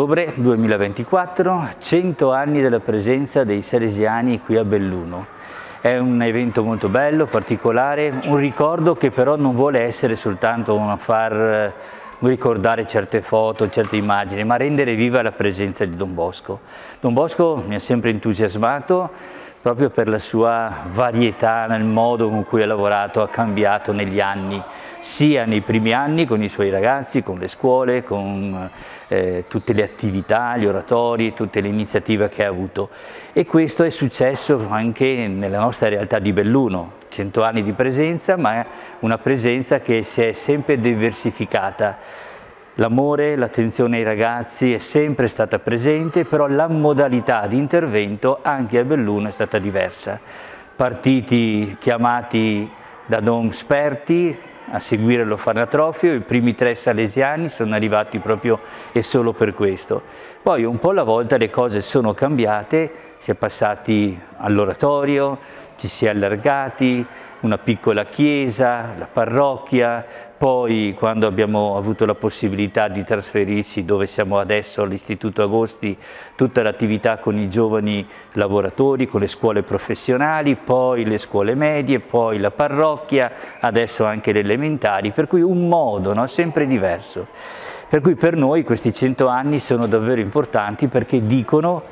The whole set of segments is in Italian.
ottobre 2024, 100 anni della presenza dei Salesiani qui a Belluno. È un evento molto bello, particolare, un ricordo che però non vuole essere soltanto un far eh, ricordare certe foto, certe immagini, ma rendere viva la presenza di Don Bosco. Don Bosco mi ha sempre entusiasmato proprio per la sua varietà nel modo con cui ha lavorato, ha cambiato negli anni sia nei primi anni con i suoi ragazzi, con le scuole, con eh, tutte le attività, gli oratori, tutte le iniziative che ha avuto. E questo è successo anche nella nostra realtà di Belluno, 100 anni di presenza, ma una presenza che si è sempre diversificata. L'amore, l'attenzione ai ragazzi è sempre stata presente, però la modalità di intervento anche a Belluno è stata diversa. Partiti chiamati da non esperti, a seguire l'Ofanatrofio, i primi tre salesiani sono arrivati proprio e solo per questo. Poi un po' alla volta le cose sono cambiate, si è passati all'oratorio, ci si è allargati, una piccola chiesa, la parrocchia, poi quando abbiamo avuto la possibilità di trasferirci dove siamo adesso all'Istituto Agosti, tutta l'attività con i giovani lavoratori, con le scuole professionali, poi le scuole medie, poi la parrocchia, adesso anche le elementari, per cui un modo no? sempre diverso. Per cui per noi questi cento anni sono davvero importanti perché dicono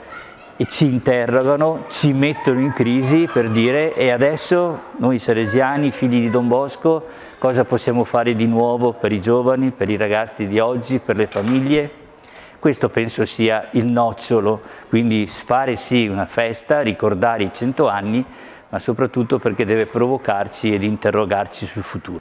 ci interrogano, ci mettono in crisi per dire e adesso noi salesiani, figli di Don Bosco, cosa possiamo fare di nuovo per i giovani, per i ragazzi di oggi, per le famiglie? Questo penso sia il nocciolo, quindi fare sì una festa, ricordare i cento anni, ma soprattutto perché deve provocarci ed interrogarci sul futuro.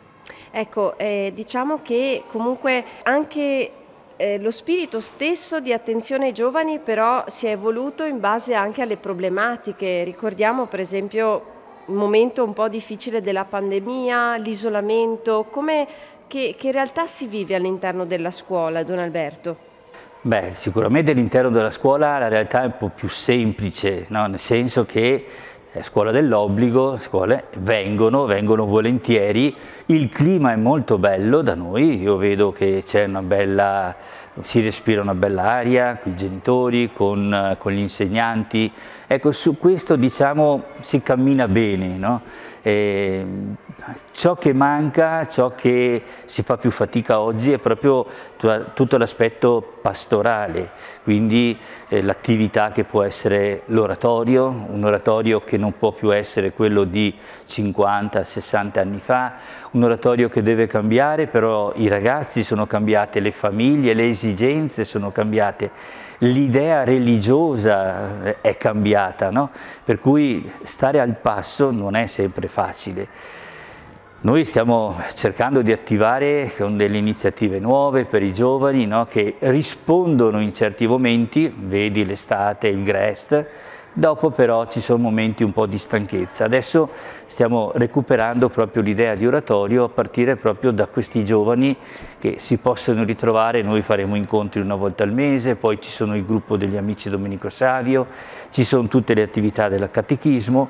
Ecco, eh, diciamo che comunque anche eh, lo spirito stesso di attenzione ai giovani però si è evoluto in base anche alle problematiche. Ricordiamo per esempio il momento un po' difficile della pandemia, l'isolamento, come che, che realtà si vive all'interno della scuola, Don Alberto? Beh, sicuramente all'interno della scuola la realtà è un po' più semplice, no? nel senso che scuola dell'obbligo, scuole vengono, vengono volentieri, il clima è molto bello da noi, io vedo che c'è una bella, si respira una bella aria con i genitori, con, con gli insegnanti, ecco su questo diciamo si cammina bene, no? eh, ciò che manca, ciò che si fa più fatica oggi è proprio tutto l'aspetto pastorale, quindi eh, l'attività che può essere l'oratorio, un oratorio che non può più essere quello di 50-60 anni fa, un oratorio che deve cambiare, però i ragazzi sono cambiati, le famiglie, le esigenze sono cambiate l'idea religiosa eh, è cambiata, no? per cui stare al passo non è sempre facile. Noi stiamo cercando di attivare con delle iniziative nuove per i giovani no? che rispondono in certi momenti, vedi l'estate, il Grest, Dopo però ci sono momenti un po' di stanchezza. Adesso stiamo recuperando proprio l'idea di oratorio a partire proprio da questi giovani che si possono ritrovare, noi faremo incontri una volta al mese, poi ci sono il gruppo degli amici Domenico Savio, ci sono tutte le attività del catechismo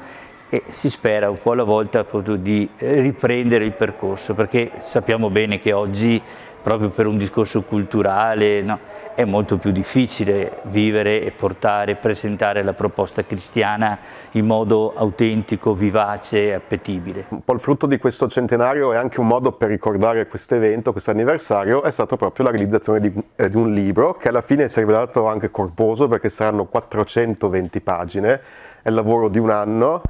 e si spera un po' alla volta di riprendere il percorso perché sappiamo bene che oggi proprio per un discorso culturale, no? è molto più difficile vivere e portare, presentare la proposta cristiana in modo autentico, vivace e appetibile. Un po' il frutto di questo centenario e anche un modo per ricordare questo evento, questo anniversario, è stato proprio la realizzazione di, eh, di un libro che alla fine si è rivelato anche corposo perché saranno 420 pagine, è il lavoro di un anno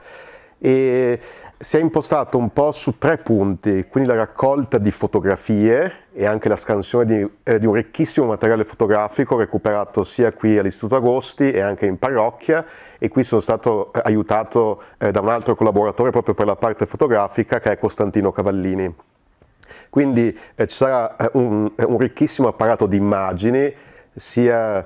e si è impostato un po' su tre punti, quindi la raccolta di fotografie e anche la scansione di, eh, di un ricchissimo materiale fotografico recuperato sia qui all'Istituto Agosti e anche in parrocchia e qui sono stato eh, aiutato eh, da un altro collaboratore proprio per la parte fotografica che è Costantino Cavallini. Quindi eh, ci sarà eh, un, eh, un ricchissimo apparato di immagini sia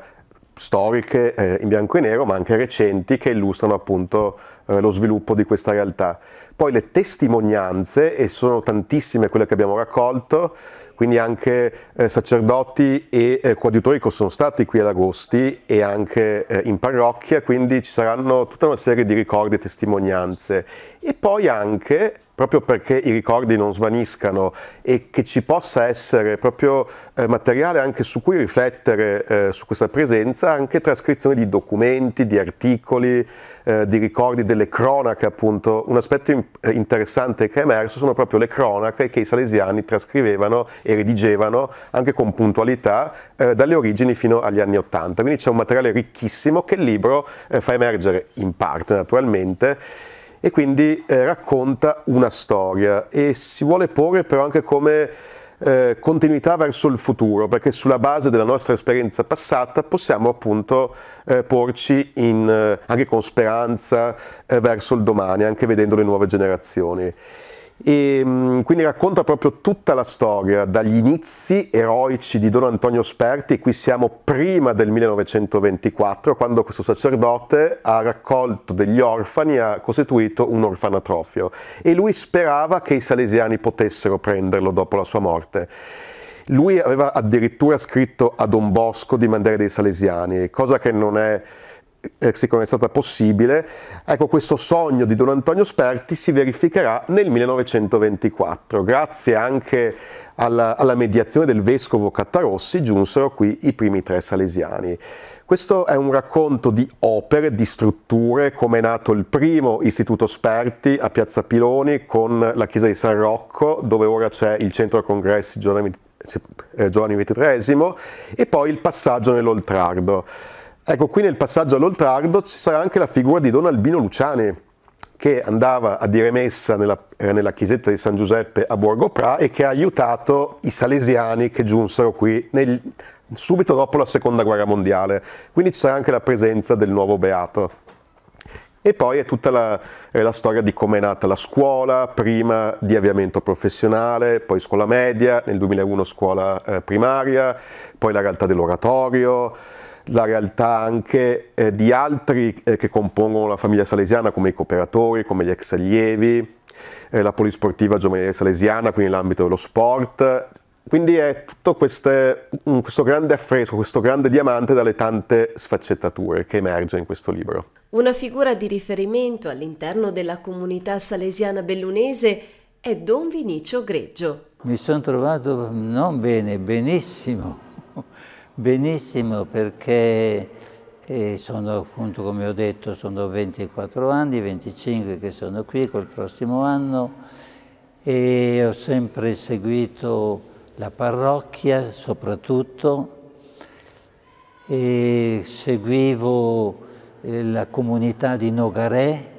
storiche eh, in bianco e nero, ma anche recenti, che illustrano appunto eh, lo sviluppo di questa realtà. Poi le testimonianze, e sono tantissime quelle che abbiamo raccolto, quindi anche eh, sacerdoti e eh, coadiutori sono stati qui ad Agosti e anche eh, in parrocchia, quindi ci saranno tutta una serie di ricordi e testimonianze. E poi anche, proprio perché i ricordi non svaniscano e che ci possa essere proprio eh, materiale anche su cui riflettere eh, su questa presenza, anche trascrizioni di documenti, di articoli, eh, di ricordi, delle cronache appunto. Un aspetto interessante che è emerso sono proprio le cronache che i salesiani trascrivevano e redigevano anche con puntualità eh, dalle origini fino agli anni Ottanta. Quindi c'è un materiale ricchissimo che il libro eh, fa emergere in parte naturalmente e quindi eh, racconta una storia e si vuole porre però anche come eh, continuità verso il futuro, perché sulla base della nostra esperienza passata possiamo appunto eh, porci in, eh, anche con speranza eh, verso il domani, anche vedendo le nuove generazioni. E, ehm, quindi racconta proprio tutta la storia, dagli inizi eroici di Don Antonio Sperti, qui siamo prima del 1924, quando questo sacerdote ha raccolto degli orfani e ha costituito un orfanatrofio. E lui sperava che i salesiani potessero prenderlo dopo la sua morte. Lui aveva addirittura scritto a Don Bosco di mandare dei salesiani, cosa che non è eh, eh, siccome è stata possibile, ecco questo sogno di Don Antonio Sperti si verificherà nel 1924. Grazie anche alla, alla, mediazione del vescovo Cattarossi giunsero qui i primi tre salesiani. Questo è un racconto di opere, di strutture, come è nato il primo istituto Sperti a Piazza Piloni con la chiesa di San Rocco, dove ora c'è il centro congressi Giovanni, eh, Giovanni XXIII, e poi il passaggio nell'Oltrardo. Ecco, qui nel passaggio all'Oltrardo ci sarà anche la figura di Don Albino Luciane, che andava a dire messa nella, eh, nella, chiesetta di San Giuseppe a Borgo Pra e che ha aiutato i salesiani che giunsero qui nel, subito dopo la seconda guerra mondiale. Quindi ci sarà anche la presenza del nuovo beato. E poi è tutta la, è la storia di come è nata la scuola, prima di avviamento professionale, poi scuola media, nel 2001 scuola eh, primaria, poi la realtà dell'oratorio la realtà anche eh, di altri eh, che compongono la famiglia salesiana, come i cooperatori, come gli ex allievi, eh, la polisportiva giovanile salesiana, quindi l'ambito dello sport. Quindi è tutto queste, mm, questo grande affresco, questo grande diamante dalle tante sfaccettature che emerge in questo libro. Una figura di riferimento all'interno della comunità salesiana bellunese è Don Vinicio Greggio. Mi sono trovato non bene, benissimo Benissimo perché eh, sono appunto come ho detto sono 24 anni, 25 che sono qui col prossimo anno e ho sempre seguito la parrocchia soprattutto e seguivo eh, la comunità di Nogaré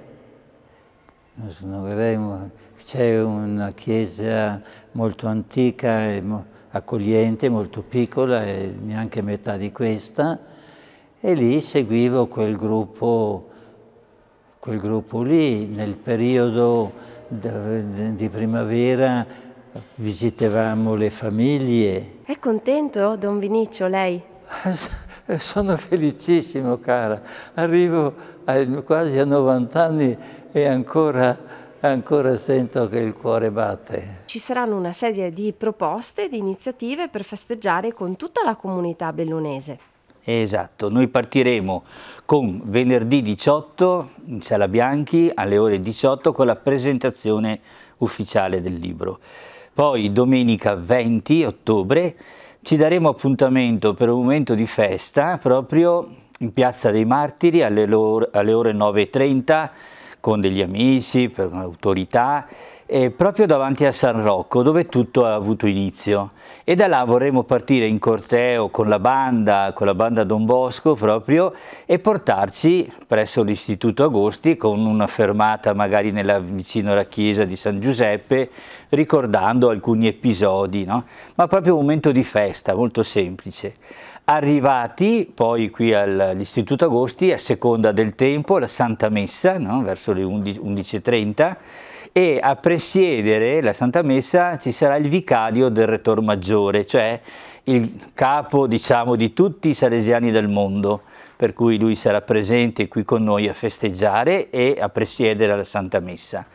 c'è una chiesa molto antica e accogliente, molto piccola, neanche metà di questa, e lì seguivo quel gruppo, quel gruppo lì. Nel periodo di primavera visitavamo le famiglie. È contento, don Vinicio, lei? Eh, sono felicissimo, cara. Arrivo a, quasi a 90 anni e ancora ancora sento che il cuore batte. Ci saranno una serie di proposte, di iniziative per festeggiare con tutta la comunità bellunese. Esatto, noi partiremo con venerdì 18 in Sala Bianchi alle ore 18 con la presentazione ufficiale del libro. Poi domenica 20 ottobre ci daremo appuntamento per un momento di festa proprio in Piazza dei Martiri alle, ore 9.30 con degli amici, per un'autorità, eh, proprio davanti a San Rocco dove tutto ha avuto inizio e da là vorremmo partire in corteo con la banda, con la banda Don Bosco proprio e portarci presso l'Istituto Agosti con una fermata magari nella, vicino alla chiesa di San Giuseppe ricordando alcuni episodi, no? ma proprio un momento di festa molto semplice arrivati poi qui all'Istituto Agosti a seconda del tempo, la Santa Messa, no? verso le 11.30 e a presiedere la Santa Messa ci sarà il vicario del Retor Maggiore, cioè il capo diciamo, di tutti i salesiani del mondo, per cui lui sarà presente qui con noi a festeggiare e a presiedere la Santa Messa.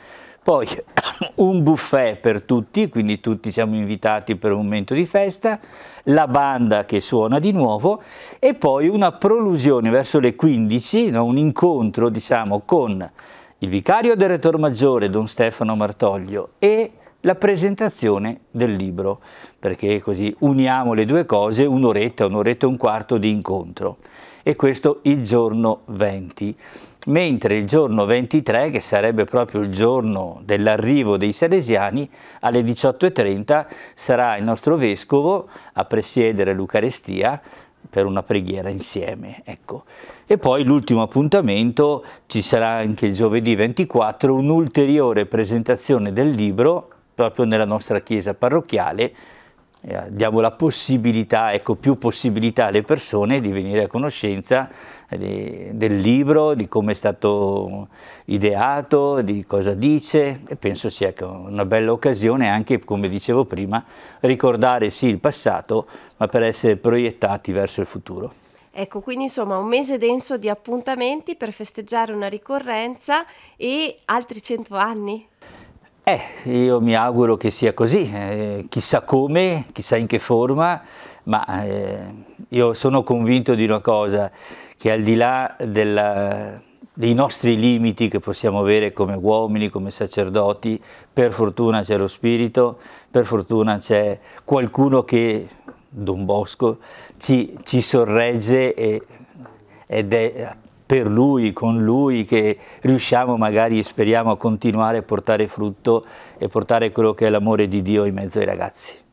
Poi un buffet per tutti, quindi tutti siamo invitati per un momento di festa, la banda che suona di nuovo e poi una prolusione verso le 15, no? un incontro diciamo con il vicario del rettore maggiore Don Stefano Martoglio e la presentazione del libro, perché così uniamo le due cose, un'oretta, un'oretta e un quarto di incontro e questo il giorno 20. Mentre il giorno 23, che sarebbe proprio il giorno dell'arrivo dei salesiani, alle 18.30 sarà il nostro vescovo a presiedere l'Eucarestia per una preghiera insieme. Ecco. E poi l'ultimo appuntamento, ci sarà anche il giovedì 24, un'ulteriore presentazione del libro proprio nella nostra chiesa parrocchiale eh, diamo la possibilità, ecco più possibilità alle persone di venire a conoscenza eh, del libro, di come è stato ideato, di cosa dice e penso sia ecco, una bella occasione anche, come dicevo prima, ricordare sì il passato ma per essere proiettati verso il futuro. Ecco, quindi insomma un mese denso di appuntamenti per festeggiare una ricorrenza e altri cento anni eh, io mi auguro che sia così, eh, chissà come, chissà in che forma, ma eh, io sono convinto di una cosa, che al di là della, dei nostri limiti che possiamo avere come uomini, come sacerdoti, per fortuna c'è lo Spirito, per fortuna c'è qualcuno che, Don Bosco, ci, ci sorregge e, ed è per lui, con lui, che riusciamo magari, speriamo, a continuare a portare frutto e portare quello che è l'amore di Dio in mezzo ai ragazzi.